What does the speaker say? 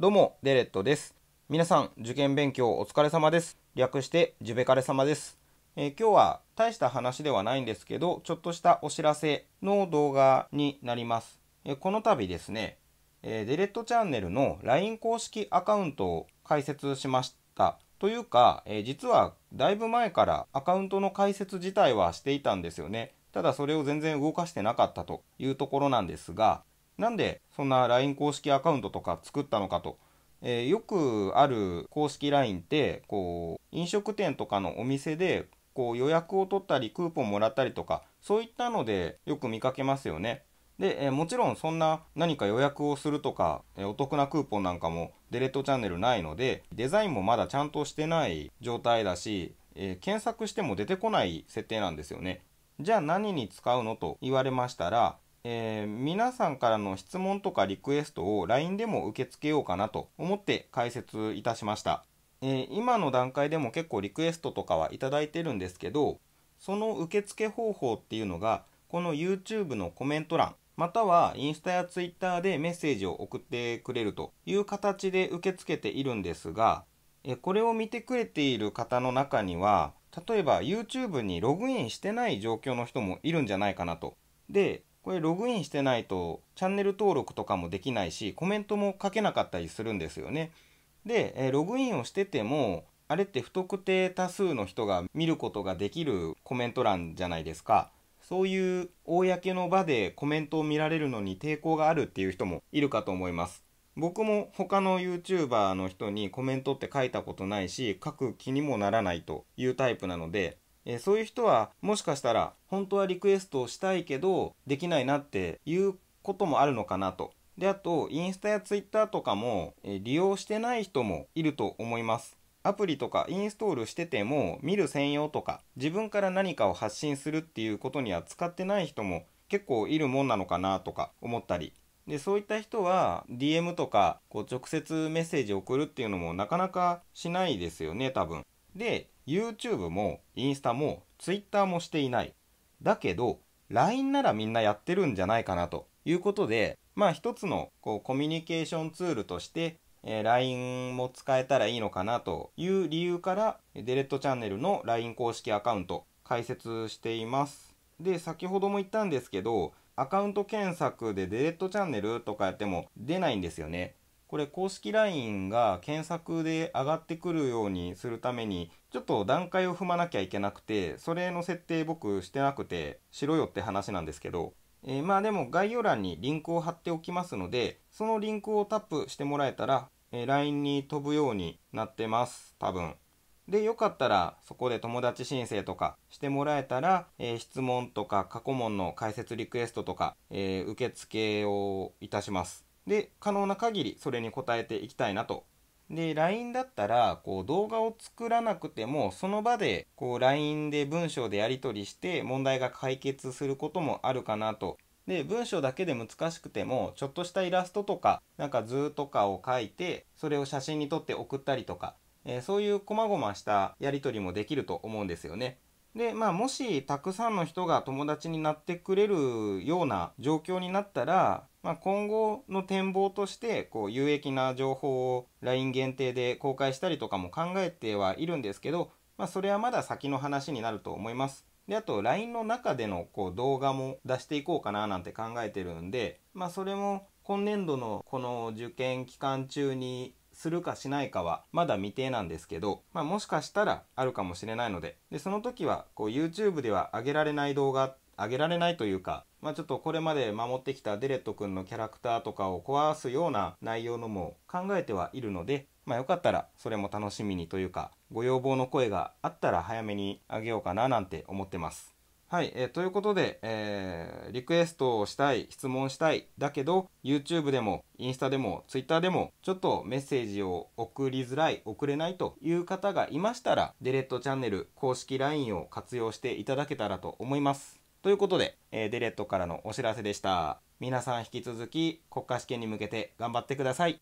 どうも、デレットです。皆さん、受験勉強お疲れ様です。略して、ジュベカレ様です。えー、今日は大した話ではないんですけど、ちょっとしたお知らせの動画になります。えー、この度ですね、えー、デレットチャンネルの LINE 公式アカウントを開設しました。というか、え実はだいぶ前からアカウントの開設自体はしていたんですよね。ただそれを全然動かしてなかったというところなんですが、なんでそんな LINE 公式アカウントとか作ったのかと、えー、よくある公式 LINE ってこう飲食店とかのお店でこう予約を取ったりクーポンもらったりとかそういったのでよく見かけますよね。で、えー、もちろんそんな何か予約をするとか、えー、お得なクーポンなんかもデレットチャンネルないのでデザインもまだちゃんとしてない状態だし、えー、検索しても出てこない設定なんですよねじゃあ何に使うのと言われましたらえー、皆さんからの質問とかリクエストを LINE でも受け付けようかなと思って解説いたしました、えー、今の段階でも結構リクエストとかは頂いてるんですけどその受付方法っていうのがこの YouTube のコメント欄またはインスタや Twitter でメッセージを送ってくれるという形で受け付けているんですがこれを見てくれている方の中には例えば YouTube にログインしてない状況の人もいるんじゃないかなと。でこれログインしてないとチャンネル登録とかもできないしコメントも書けなかったりするんですよね。で、えログインをしててもあれって不特定多数の人が見ることができるコメント欄じゃないですか。そういう公の場でコメントを見られるのに抵抗があるっていう人もいるかと思います。僕も他の YouTuber の人にコメントって書いたことないし書く気にもならないというタイプなのでえそういう人はもしかしたら本当はリクエストをしたいけどできないなっていうこともあるのかなと。で、あと、インスタやツイッターとかも、え利用してない人もいると思います。アプリとかインストールしてても見る専用とか自分から何かを発信するっていうことには使ってない人も結構いるもんなのかなとか思ったりでそういった人は DM とかこう直接メッセージ送るっていうのもなかなかしないですよね多分で YouTube もインスタも Twitter もしていない。だけど、LINE ならみんなやってるんじゃないかなということで、まあ一つのこうコミュニケーションツールとして、えー、LINE も使えたらいいのかなという理由から、デレットチャンネルの LINE 公式アカウント開設しています。で、先ほども言ったんですけど、アカウント検索でデレットチャンネルとかやっても出ないんですよね。これ公式 LINE が検索で上がってくるようにするためにちょっと段階を踏まなきゃいけなくてそれの設定僕してなくてしろよって話なんですけど、えー、まあでも概要欄にリンクを貼っておきますのでそのリンクをタップしてもらえたら、えー、LINE に飛ぶようになってます多分でよかったらそこで友達申請とかしてもらえたら、えー、質問とか過去問の解説リクエストとか、え受付をいたしますで可能な限りそれに応えていきたいなとで LINE だったらこう動画を作らなくてもその場でこう LINE で文章でやり取りして問題が解決することもあるかなとで文章だけで難しくてもちょっとしたイラストとかなんか図とかを書いてそれを写真に撮って送ったりとか、えー、そういう細々したやり取りもできると思うんですよね。でまあ、もしたくさんの人が友達になってくれるような状況になったらまあ、今後の展望としてこう有益な情報を LINE 限定で公開したりとかも考えてはいるんですけど、まあ、それはまだ先の話になると思います。であと LINE の中でのこう動画も出していこうかななんて考えてるんで、まあ、それも今年度のこの受験期間中にするかしないかはまだ未定なんですけど、まあ、もしかしたらあるかもしれないのででその時はこう YouTube では上げられない動画あげられないというか、まあ、ちょっとこれまで守ってきたデレット君のキャラクターとかを壊すような内容のも考えてはいるので、まあ、よかったらそれも楽しみにというかご要望の声があったら早めにあげようかななんて思ってます。はい、えー、ということで、えー、リクエストをしたい、質問したい、だけど、YouTube でも、インスタでも、Twitter でも、ちょっとメッセージを送りづらい、送れないという方がいましたら、デレットチャンネル公式 LINE を活用していただけたらと思います。ということで、えー、デレットからのお知らせでした。皆さん引き続き国家試験に向けて頑張ってください。